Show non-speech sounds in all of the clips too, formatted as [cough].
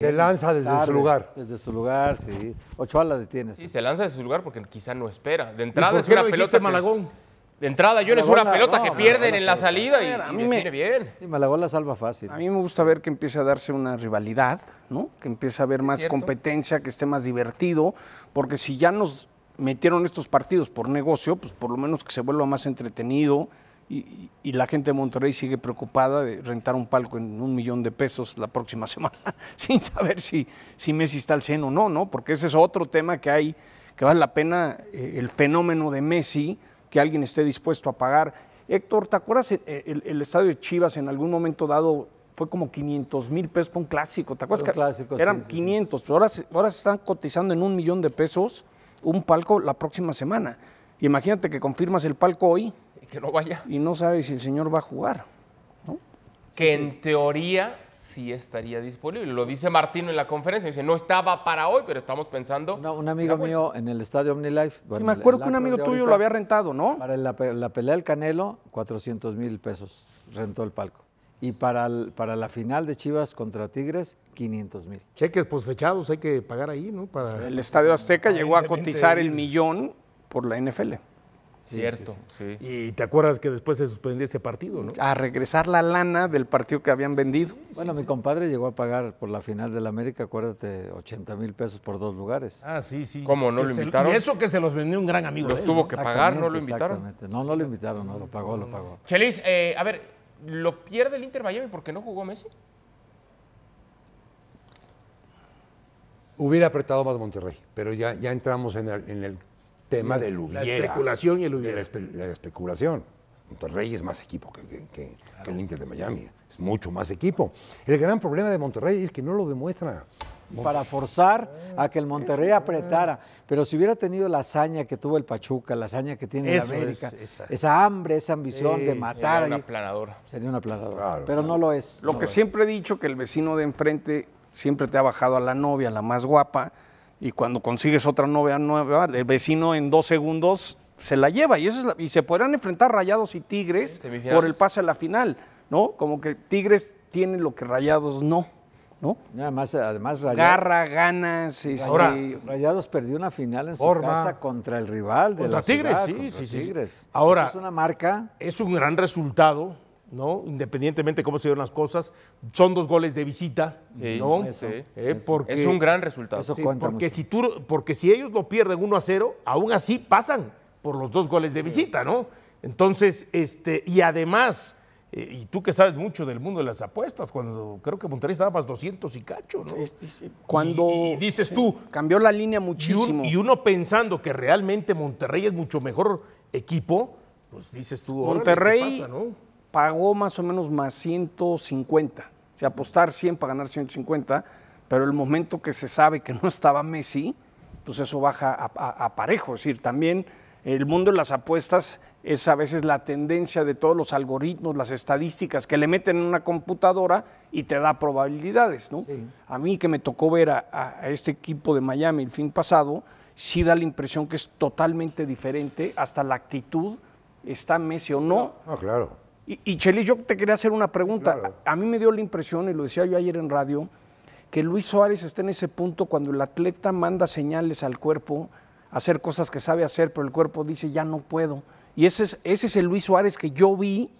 Se lanza desde su lugar. Desde su lugar, sí. Ochoa la detiene. Sí, se lanza desde su lugar porque quizá no espera. De entrada es una pelota. Malagón? de entrada, yo es una pelota que pierden en la salida y, a mí me, bien. Sí, Malagón la salva fácil. A mí me gusta ver que empiece a darse una rivalidad, ¿no? Que empieza a haber más competencia, que esté más divertido, porque si ya nos metieron estos partidos por negocio, pues por lo menos que se vuelva más entretenido, y, la gente de Monterrey sigue preocupada de rentar un palco en un millón de pesos la próxima [laughs] semana, sin saber si, si Messi está al seno o no, ¿no? Porque ese es otro tema que hay, que vale la pena eh, el fenómeno de Messi, que alguien esté dispuesto a pagar. Héctor, ¿te acuerdas eh, eh, el, estadio de Chivas en algún momento dado fue como 500 mil pesos para un clásico? ¿Te acuerdas eran 500? Pero ahora, ahora se están cotizando en un millón de pesos un palco la próxima semana. imagínate que confirmas el palco hoy, que no vaya. Y no sabe si el señor va a jugar. Que en teoría sí estaría disponible. Lo dice Martino en la conferencia. Dice, no estaba para hoy, pero estamos pensando. No, un amigo mío en el estadio OmniLife. me acuerdo que un amigo tuyo lo había rentado, ¿no? Para la, pelea del Canelo, 400 mil pesos rentó el palco. Y para, para la final de Chivas contra Tigres, 500 mil. Cheques posfechados hay que pagar ahí, ¿no? Para... El Estadio Azteca llegó a cotizar el millón por la NFL. Cierto, sí, Y te acuerdas que después se suspendió ese partido, ¿no? A regresar la lana del partido que habían vendido. Bueno, mi compadre llegó a pagar por la final del América, acuérdate, 80 mil pesos por dos lugares. Ah, sí, sí. ¿Cómo no lo invitaron? y eso que se los vendió un gran amigo. Los tuvo que pagar, no lo invitaron. Exactamente. No, no lo invitaron, no, lo pagó, lo pagó. Chelis, eh, a ver, ¿lo pierde el Inter Miami porque no jugó Messi? Hubiera apretado más Monterrey, pero ya, ya entramos en el tema de hubiera La especulación y el hubiera. la, especulación. Monterrey es más equipo que, el Inter de Miami, es mucho más equipo. El gran problema de Monterrey es que no lo demuestra. Para forzar a que el ah, Monterrey ah. apretara. Pero si hubiera tenido la hazaña que tuvo el Pachuca, la hazaña que tiene el América, esa. hambre, esa ambición de matar. Sería una aplanadora. Sería una aplanadora. pero no lo es. Lo que siempre he dicho, que el vecino de enfrente siempre te ha bajado a la novia, la más guapa y cuando consigues otra a nueva, el vecino en dos segundos se la lleva. Y, eso y se podrán enfrentar Rayados y Tigres por el pase a la final, ¿no? Como que Tigres tiene lo que Rayados no. ¿No? Además, además Rayados, Garra, ganas. y ahora, Rayados perdió una final en su casa contra el rival de contra la Tigres, ciudad, sí, Sí, sí. Ahora, es una marca. Es un gran resultado ¿no? Independientemente de cómo se dieron las cosas, son dos goles de visita, eh, es un gran resultado. porque, si tú, porque si ellos lo pierden 1 a 0, aún así pasan por los dos goles de visita, ¿no? Entonces, este, y además, eh, y tú que sabes mucho del mundo de las apuestas, cuando creo que Monterrey estaba más 200 y cacho, Cuando dices tú. Cambió la línea muchísimo. Y, uno pensando que realmente Monterrey es mucho mejor equipo, pues dices tú. Monterrey. pasa, no? pagó más o menos más 150. Si apostar 100 para ganar 150, pero el momento que se sabe que no estaba Messi, pues eso baja a, parejo. Es decir, también el mundo de las apuestas es a veces la tendencia de todos los algoritmos, las estadísticas que le meten en una computadora y te da probabilidades, ¿no? A mí que me tocó ver a, este equipo de Miami el fin pasado, sí da la impresión que es totalmente diferente, hasta la actitud, está Messi o no. Ah, claro. Y, Chelis, yo te quería hacer una pregunta. A, mí me dio la impresión, y lo decía yo ayer en radio, que Luis Suárez está en ese punto cuando el atleta manda señales al cuerpo, hacer cosas que sabe hacer, pero el cuerpo dice, ya no puedo. Y ese es, ese es el Luis Suárez que yo vi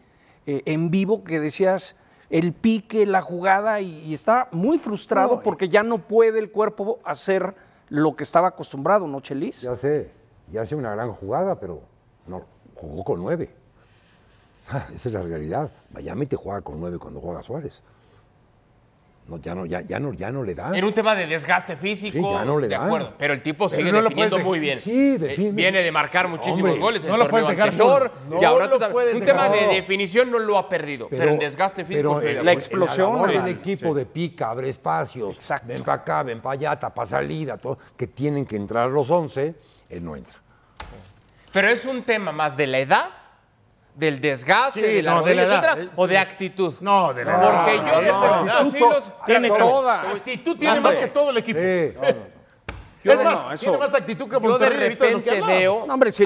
eh, en vivo, que decías, el pique, la jugada, y, está muy frustrado porque ya no puede el cuerpo hacer lo que estaba acostumbrado, ¿no, Chelis? Ya sé, ya hace una gran jugada, pero no, jugó con nueve. [laughs] Esa es la realidad. Miami te juega con nueve cuando juega Suárez. ya, no, ya, no, ya no le da. Era un tema de desgaste físico. ya no le Pero el tipo sigue no definiendo muy bien. Viene de marcar muchísimos goles. no lo puedes dejar y ahora Un tema de definición no lo ha perdido. Pero, el desgaste físico. Pero la explosión. el equipo de pica, abre espacios. Ven para acá, ven para allá, tapa salida, todo. Que tienen que entrar los 11, él no entra. Pero es un tema más de la edad del desgaste, de la, o de actitud. No, de la edad. Porque yo de tiene toda. tú tiene más que todo el equipo. Yo es más, tiene más actitud que Yo de repente veo hombre, si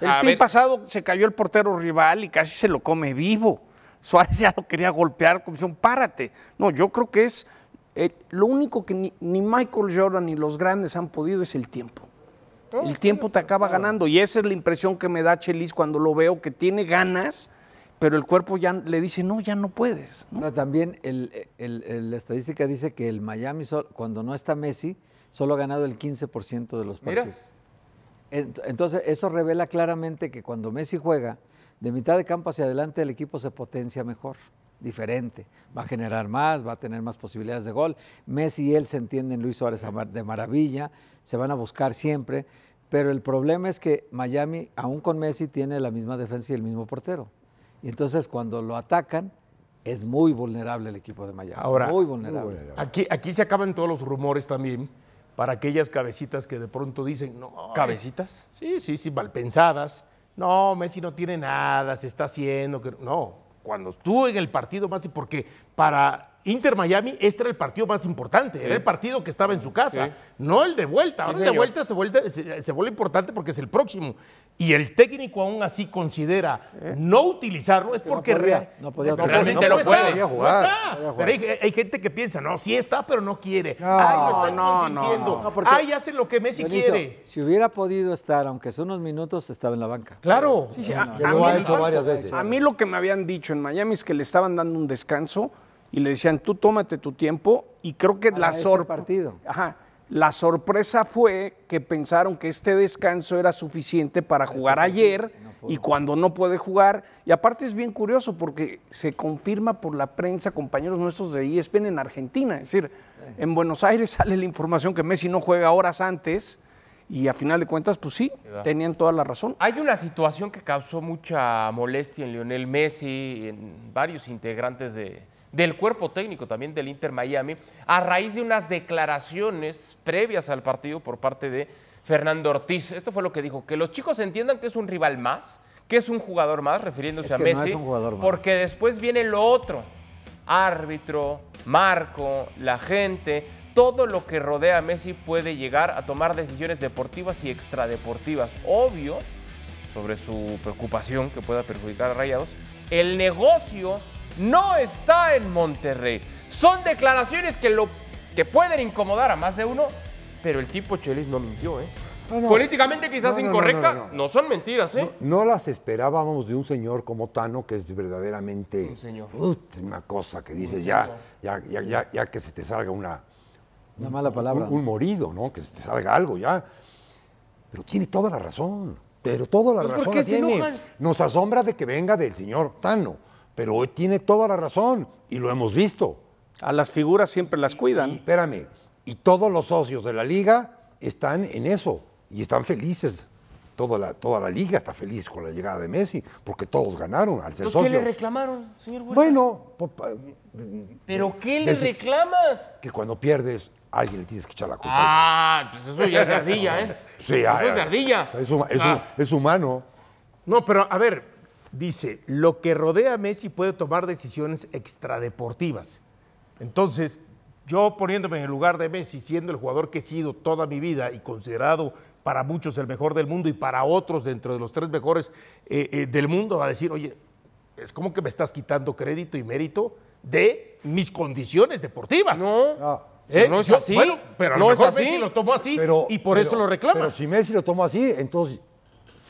el fin pasado se cayó el portero rival y casi se lo come vivo. Suárez ya lo quería golpear, como comisión, párate. No, yo creo que es eh, lo único que ni, ni Michael Jordan ni los grandes han podido es el tiempo. El tiempo te acaba ganando y esa es la impresión que me da Chelis cuando lo veo, que tiene ganas, pero el cuerpo ya le dice, no, ya no puedes. también la estadística dice que el Miami, cuando no está Messi, solo ha ganado el 15% de los partidos. Entonces, eso revela claramente que cuando Messi juega, de mitad de campo hacia adelante el equipo se potencia mejor diferente, va a generar más, va a tener más posibilidades de gol. Messi y él se entienden, Luis Suárez de maravilla, se van a buscar siempre, pero el problema es que Miami, aún con Messi, tiene la misma defensa y el mismo portero. Y entonces cuando lo atacan, es muy vulnerable el equipo de Miami. Ahora, muy vulnerable. Aquí, aquí se acaban todos los rumores también para aquellas cabecitas que de pronto dicen, no. ¿Cabecitas? sí, sí, mal malpensadas. No, Messi no tiene nada, se está haciendo. no, cuando estuvo en el partido más, y porque para Inter Miami, este era el partido más importante, era el partido que estaba en su casa, no el de vuelta. Ahora el de vuelta se vuelve, se, vuelve, importante porque es el próximo. Y el técnico aún así considera no utilizarlo, es porque realmente no, jugar. Pero hay, gente que piensa, no, sí está, pero no quiere. No, Ay, lo Ay, lo que Messi quiere. Si hubiera podido estar, aunque son unos minutos, estaba en la banca. Claro. Sí, lo ha hecho varias veces. A mí lo que me habían dicho en Miami es que le estaban dando un descanso y le decían, tú tómate tu tiempo y creo que la este La sorpresa fue que pensaron que este descanso era suficiente para jugar este ayer y cuando no puede jugar. Y aparte es bien curioso porque se confirma por la prensa, compañeros nuestros de ESPN en Argentina. Es decir, en Buenos Aires [laughs] sale la información que Messi no juega horas antes y a final de cuentas, pues sí tenían toda la razón. Hay una situación que causó mucha molestia en Lionel Messi, en varios integrantes de, del cuerpo técnico también del Inter Miami, a raíz de unas declaraciones previas al partido por parte de Fernando Ortiz. Esto fue lo que dijo, que los chicos entiendan que es un rival más, que es un jugador más, refiriéndose a Messi, porque después viene lo otro, árbitro, marco, la gente, todo lo que rodea a Messi puede llegar a tomar decisiones deportivas y extradeportivas. Obvio, sobre su preocupación que pueda perjudicar a Rayados, el negocio no está en Monterrey. Son declaraciones que, lo, que pueden incomodar a más de uno, pero el tipo Chelis no mintió, ¿eh? Ah, Políticamente quizás incorrecta, no, son mentiras, ¿eh? No, las esperábamos de un señor como Tano, que es verdaderamente señor. una cosa que dices ya, ya, ya, ya, que se te salga una, una mala palabra. Un, morido, ¿no? Que se te salga algo ya. Pero tiene toda la razón. Pero toda la pues, razón tiene. Nos asombra de que venga del señor Tano pero hoy tiene toda la razón y lo hemos visto. A las figuras siempre las cuidan. espérame, y todos los socios de la liga están en eso y están felices. Toda la, toda la liga está feliz con la llegada de Messi, porque todos ganaron al ser ¿Pero ¿Qué le reclamaron, señor Bueno, ¿pero qué le reclamas? Que cuando pierdes, alguien le tienes que echar la culpa. Ah, pues eso ya es ardilla, ¿eh? [laughs] Sí, eso ah, es de ah, ardilla. Ah. es humano. No, pero a ver, dice, lo que rodea a Messi puede tomar decisiones extradeportivas. Entonces, yo poniéndome en el lugar de Messi, siendo el jugador que he sido toda mi vida y considerado para muchos el mejor del mundo y para otros dentro de los tres mejores eh, eh, del mundo, va a decir, oye, es como que me estás quitando crédito y mérito de mis condiciones deportivas. No, no, es así. pero no es así. Messi lo tomo así y por eso lo reclama. Pero si Messi lo tomó así, entonces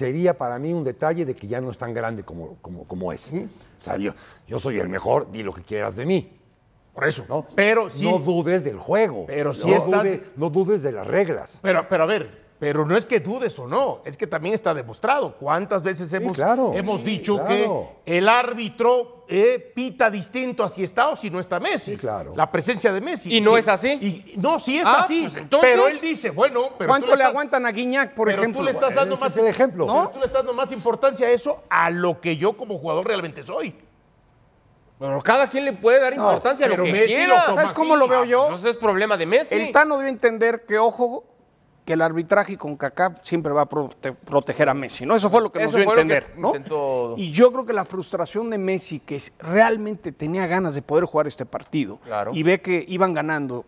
sería para mí un detalle de que ya no es tan grande como, como, como es. O sea, yo, soy el mejor, di lo que quieras de mí. Por eso. ¿no? Pero No dudes del juego. Pero no, dudes, no dudes de las reglas. Pero, pero a ver, pero no es que dudes o no, es que también está demostrado. ¿Cuántas veces hemos, hemos dicho que el árbitro eh, pita distinto a si está o si no está Messi? claro. La presencia de Messi. ¿Y no es así? no, sí es ah, así. Pues entonces, pero él dice, bueno, pero ¿Cuánto le, aguantan a Guiñac, por ejemplo? Tú le estás dando más, el ejemplo. ¿no? Pero tú le estás dando más importancia a eso a lo que yo como jugador realmente soy. Bueno, cada quien le puede dar importancia a lo que Messi quiera. ¿Sabes cómo lo veo ah, yo? Entonces pues es problema de Messi. El Tano debe entender que ojo que el arbitraje con Kaká siempre va a proteger a Messi, ¿no? Eso fue lo que nos dio entender, ¿no? Y yo creo que la frustración de Messi, que realmente tenía ganas de poder jugar este partido, y ve que iban ganando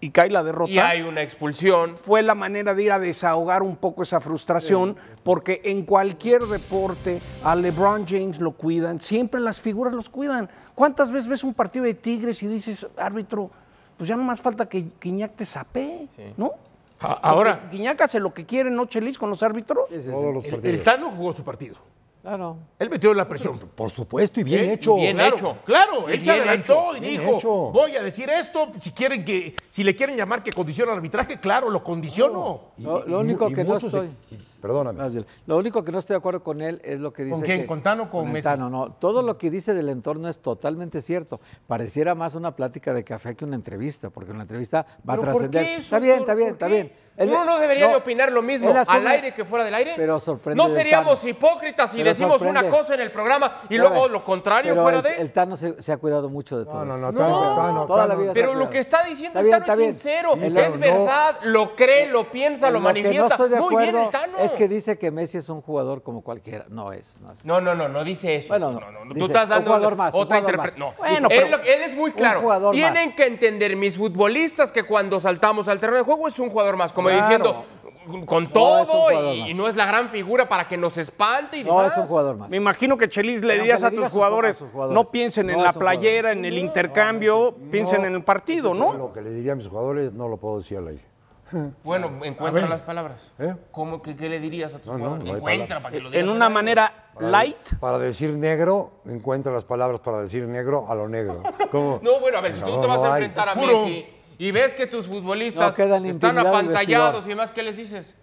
y cae la derrota. Y hay una expulsión. Fue la manera de ir a desahogar un poco esa frustración, porque en cualquier deporte a LeBron James lo cuidan, siempre las figuras los cuidan. ¿Cuántas veces ves un partido de Tigres y dices, árbitro, pues ya no más falta que Quiñac te sape, ¿no? Ahora. Guiñaca hace lo que quiere, ¿no, Chelis, con los árbitros? Todos el Tano jugó su partido. Claro. Él metió la presión. Por supuesto, y bien hecho. Bien hecho. Claro, él se adelantó y dijo, voy a decir esto, si quieren que, si le quieren llamar que condiciona el arbitraje, claro, lo condiciono. lo, único que no estoy. perdóname. Lo único que no estoy de acuerdo con él es lo que dice. ¿Con quién? Que, ¿Con con, Messi? no. Todo lo que dice del entorno es totalmente cierto. Pareciera más una plática de café que una entrevista, porque una entrevista va a trascender. Está bien, está bien, está bien. Uno no debería de opinar lo mismo al aire que fuera del aire. Pero No seríamos hipócritas si decimos una cosa en el programa y luego lo contrario fuera de. El Tano se, ha cuidado mucho de todo. No, no, no. toda la vida pero lo que está diciendo el Tano es sincero. es verdad, lo cree, lo piensa, lo, manifiesta. bien, el Tano. es que dice que Messi es un jugador como cualquiera. No es. No, es. no, no, no, no dice eso. Bueno, no, no, Tú estás dando otra interpretación. Bueno, él es muy claro. Tienen que entender mis futbolistas que cuando saltamos al terreno de juego es un jugador más como diciendo, con todo y, no es la gran figura para que nos espante y No, es un jugador más. Me imagino que Chelis le dirías a tus jugadores, no piensen en la playera, en el intercambio, piensen en el partido, ¿no? Lo que le diría a mis jugadores no lo puedo decir al [laughs] Bueno, encuentra las palabras. ¿Eh? que qué le dirías a tus jugadores? encuentra para que lo eh, digas. En una manera light. para decir negro, encuentra las palabras para decir negro a lo negro. [laughs] No, bueno, a ver, si tú te vas a enfrentar a Messi y ves que tus futbolistas están apantallados y demás, ¿qué les dices?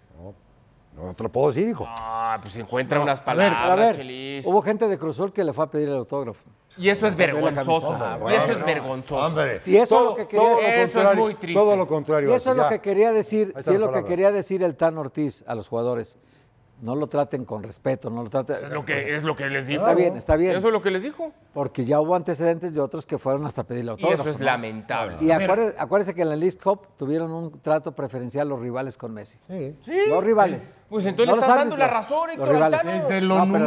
No, no te lo puedo decir, hijo. Ah, pues encuentra unas palabras, a ver, Hubo gente de Cruzol que le fue a pedir el autógrafo. Y eso es vergonzoso. Ah, eso es vergonzoso. eso, es, lo Todo lo contrario. Y eso es lo que quería decir, si es lo que quería decir el Tan Ortiz a los jugadores no lo traten con respeto, no lo traten. Es lo que, es lo que les dijo. Está bien, está bien. Eso es lo que les dijo. Porque ya hubo antecedentes de otros que fueron hasta pedirle autógrafo. Y eso es lamentable. Y acuérdense, que en la List Cup tuvieron un trato preferencial los rivales con Messi. Sí. Los rivales. Pues, entonces no le dando la razón, y los rivales. de lo